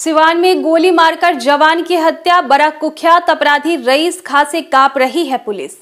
सिवान में गोली मारकर जवान की हत्या बड़ा कुख्यात अपराधी रईस खासे से काप रही है पुलिस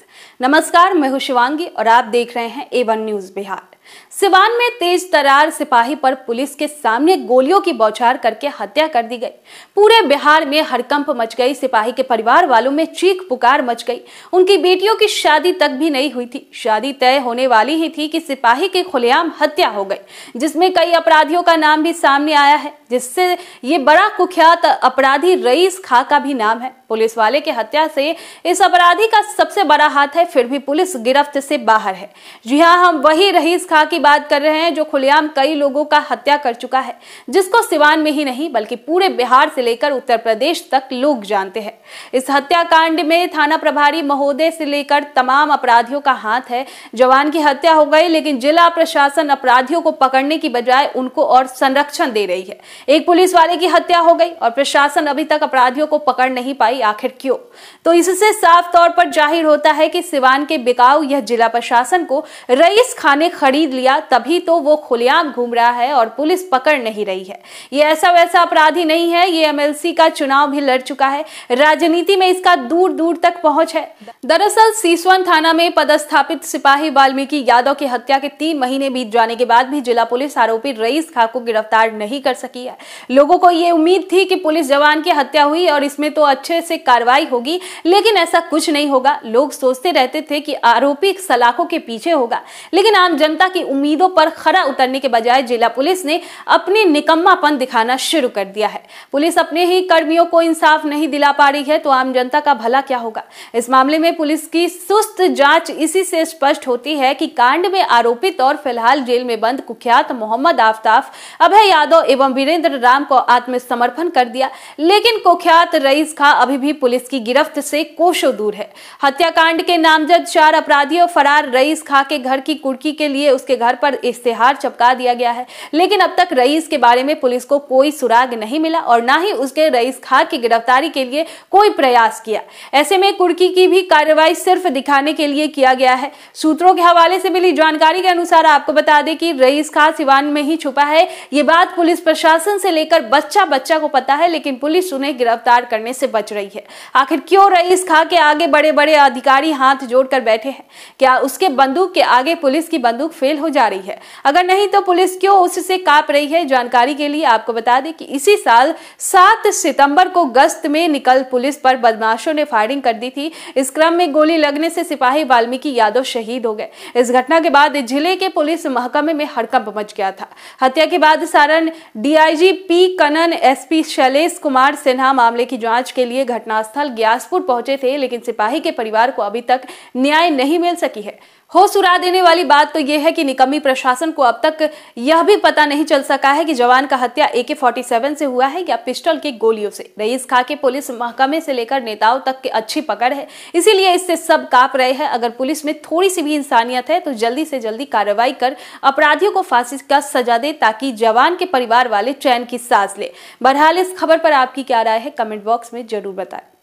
नमस्कार मैं हूं शिवांगी और आप देख रहे हैं A one news Bihar Siwan में तेज तरार सिपाही पर पुलिस के सामने गोलियों की बौछार करके हत्या कर दी गई पूरे बिहार में हड़कंप मच गई सिपाही के परिवार वालों में चीख पुकार मच गई उनकी बेटियों की शादी तक भी नहीं हुई थी शादी तय होने वाली ही थी कि सिपाही के खुलेआम हत्या हो गई जिसमें कई अपराधियों का नाम भी सामने आया है जिससे ये बड़ा कुख्यात अपराधी रईस खा का भी नाम है पुलिस वाले की हत्या से इस अपराधी का सबसे बड़ा हाथ है फिर भी पुलिस गिरफ्त से बाहर है जी हाँ हम वही रहीस खा की बात कर रहे हैं जो खुलेआम कई लोगों का हत्या कर चुका है जिसको सिवान में ही नहीं बल्कि पूरे बिहार से लेकर उत्तर प्रदेश तक लोग जानते हैं इस हत्याकांड में थाना प्रभारी महोदय से लेकर तमाम अपराधियों का हाथ है जवान की हत्या हो गई लेकिन जिला प्रशासन अपराधियों को पकड़ने की बजाय उनको और संरक्षण दे रही है एक पुलिस वाले की हत्या हो गई और प्रशासन अभी तक अपराधियों को पकड़ नहीं पाई कार्रवाई आखिर क्यों तो इससे साफ तौर पर जाहिर होता है कि सिवान के बिकाऊ यह जिला प्रशासन को रईस खाने खरीद लिया तभी तो वो खुलेआम घूम रहा है और पुलिस पकड़ नहीं रही है ये ऐसा वैसा अपराधी नहीं है ये एमएलसी का चुनाव भी लड़ चुका है राजनीति में इसका दूर दूर तक पहुंच है दरअसल सीसवान थाना में पदस्थापित सिपाही वाल्मीकि यादव की हत्या के तीन महीने बीत जाने के बाद भी जिला पुलिस आरोपी रईस खा को गिरफ्तार नहीं कर सकी है लोगों को ये उम्मीद थी कि पुलिस जवान की हत्या हुई और इसमें तो अच्छे से कार्रवाई होगी लेकिन ऐसा कुछ नहीं होगा लोग सोचते रहते थे कि आरोपी सलाखों के पीछे होगा लेकिन आम जनता की उम्मीदों पर खरा उतरने के बजाय जिला पुलिस ने अपने निकम्मापन दिखाना शुरू कर दिया है पुलिस अपने ही कर्मियों को इंसाफ नहीं दिला पा रही है तो आम जनता का भला क्या होगा इस मामले में पुलिस की सुस्त जांच इसी से स्पष्ट होती है कि कांड में आरोपित और फिलहाल जेल में बंद कुख्यात मोहम्मद आफताब अभय यादव एवं वीरेंद्र राम को आत्मसमर्पण कर दिया लेकिन कुख्यात रईस खा अभी अभी भी पुलिस की गिरफ्त से कोशों दूर है हत्याकांड के नामजद चार अपराधियों फरार रईस खा के घर की कुर्की के लिए उसके घर पर इश्तेहार चपका दिया गया है लेकिन अब तक रईस के बारे में पुलिस को कोई सुराग नहीं मिला और ना ही उसके रईस खा की गिरफ्तारी के लिए कोई प्रयास किया ऐसे में कुर्की की भी कार्रवाई सिर्फ दिखाने के लिए किया गया है सूत्रों के हवाले से मिली जानकारी के अनुसार आपको बता दें कि रईस खा सिवान में ही छुपा है ये बात पुलिस प्रशासन से लेकर बच्चा बच्चा को पता है लेकिन पुलिस उन्हें गिरफ्तार करने से बच रही रही है आखिर क्यों रईस खा के आगे बड़े बड़े अधिकारी हाथ जोड़कर बैठे हैं क्या उसके बंदूक के आगे पुलिस की बंदूक फेल हो जा रही है अगर नहीं तो पुलिस क्यों उससे काप रही है जानकारी के लिए आपको बता दें कि इसी साल सात सितंबर को गश्त में निकल पुलिस पर बदमाशों ने फायरिंग कर दी थी इस क्रम में गोली लगने से सिपाही वाल्मीकि यादव शहीद हो गए इस घटना के बाद जिले के पुलिस महकमे में हड़कंप मच गया था हत्या के बाद Saran DIG P Kannan SP Shailesh Kumar Sinha मामले की जांच के लिए घटनास्थल ग्यासपुर पहुंचे थे लेकिन सिपाही के परिवार को अभी तक न्याय नहीं मिल सकी है हो सुरा देने वाली बात तो यह है कि निकम्मी प्रशासन को अब तक यह भी पता नहीं चल सका है कि जवान का हत्या ए के फोर्टी सेवन से हुआ है या पिस्टल की गोलियों से रईस खा के पुलिस महकमे से लेकर नेताओं तक की अच्छी पकड़ है इसीलिए इससे सब काप रहे हैं अगर पुलिस में थोड़ी सी भी इंसानियत है तो जल्दी से जल्दी कार्रवाई कर अपराधियों को फांसी का सजा दे ताकि जवान के परिवार वाले चैन की सांस ले बहरहाल इस खबर पर आपकी क्या राय है कमेंट बॉक्स में जरूर that.